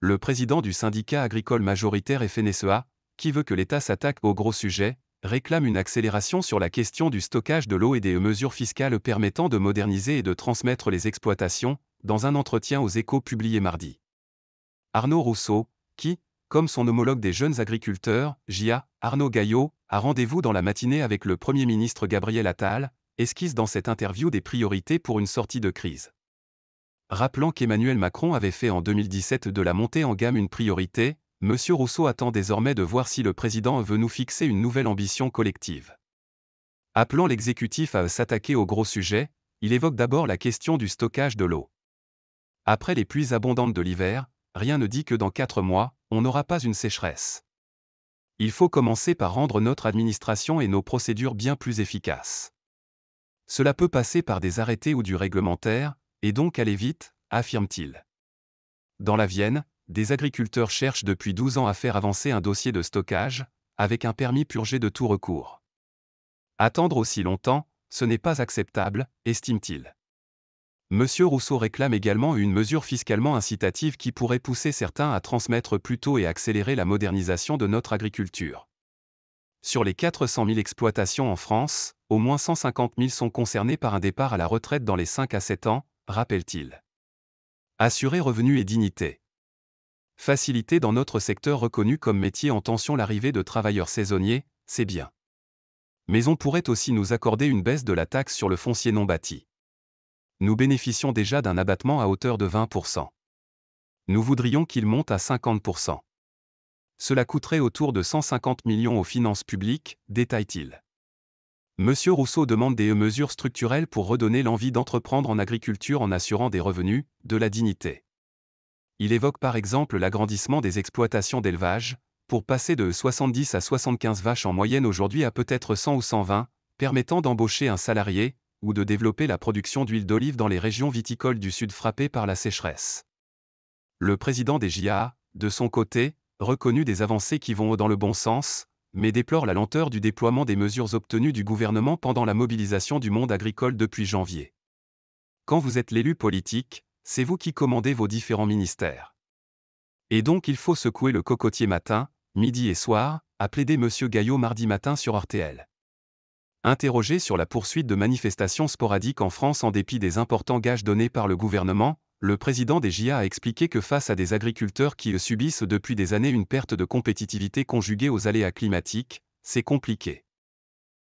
le président du syndicat agricole majoritaire FNSEA, qui veut que l'État s'attaque au gros sujet, réclame une accélération sur la question du stockage de l'eau et des mesures fiscales permettant de moderniser et de transmettre les exploitations, dans un entretien aux échos publié mardi. Arnaud Rousseau, qui, comme son homologue des jeunes agriculteurs, JA, Arnaud Gaillot, a rendez-vous dans la matinée avec le Premier ministre Gabriel Attal, esquisse dans cette interview des priorités pour une sortie de crise rappelant qu'Emmanuel Macron avait fait en 2017 de la montée en gamme une priorité, M. Rousseau attend désormais de voir si le président veut nous fixer une nouvelle ambition collective. Appelant l'exécutif à s'attaquer au gros sujet, il évoque d'abord la question du stockage de l'eau. Après les pluies abondantes de l'hiver, rien ne dit que dans quatre mois, on n'aura pas une sécheresse. Il faut commencer par rendre notre administration et nos procédures bien plus efficaces. Cela peut passer par des arrêtés ou du réglementaire, et donc aller vite, affirme-t-il. Dans la Vienne, des agriculteurs cherchent depuis 12 ans à faire avancer un dossier de stockage, avec un permis purgé de tout recours. Attendre aussi longtemps, ce n'est pas acceptable, estime-t-il. M. Rousseau réclame également une mesure fiscalement incitative qui pourrait pousser certains à transmettre plus tôt et accélérer la modernisation de notre agriculture. Sur les 400 000 exploitations en France, au moins 150 000 sont concernées par un départ à la retraite dans les 5 à 7 ans, rappelle-t-il. Assurer revenu et dignité. Faciliter dans notre secteur reconnu comme métier en tension l'arrivée de travailleurs saisonniers, c'est bien. Mais on pourrait aussi nous accorder une baisse de la taxe sur le foncier non bâti. Nous bénéficions déjà d'un abattement à hauteur de 20%. Nous voudrions qu'il monte à 50%. Cela coûterait autour de 150 millions aux finances publiques, détaille-t-il. M. Rousseau demande des mesures structurelles pour redonner l'envie d'entreprendre en agriculture en assurant des revenus, de la dignité. Il évoque par exemple l'agrandissement des exploitations d'élevage, pour passer de 70 à 75 vaches en moyenne aujourd'hui à peut-être 100 ou 120, permettant d'embaucher un salarié, ou de développer la production d'huile d'olive dans les régions viticoles du Sud frappées par la sécheresse. Le président des JA, de son côté, reconnu des avancées qui vont dans le bon sens, mais déplore la lenteur du déploiement des mesures obtenues du gouvernement pendant la mobilisation du monde agricole depuis janvier. Quand vous êtes l'élu politique, c'est vous qui commandez vos différents ministères. Et donc il faut secouer le cocotier matin, midi et soir, a plaidé M. Gaillot mardi matin sur RTL. Interrogé sur la poursuite de manifestations sporadiques en France en dépit des importants gages donnés par le gouvernement, le président des GIA a expliqué que face à des agriculteurs qui subissent depuis des années une perte de compétitivité conjuguée aux aléas climatiques, c'est compliqué.